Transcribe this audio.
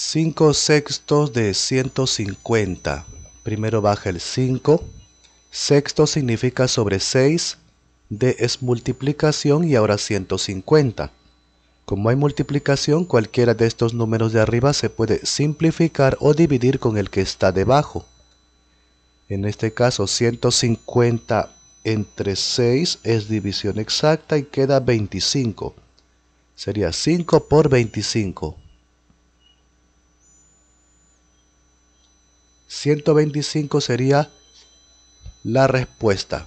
5 sextos de 150. Primero baja el 5. Sexto significa sobre 6. D es multiplicación y ahora 150. Como hay multiplicación, cualquiera de estos números de arriba se puede simplificar o dividir con el que está debajo. En este caso 150 entre 6 es división exacta y queda 25. Sería 5 por 25. 125 sería la respuesta.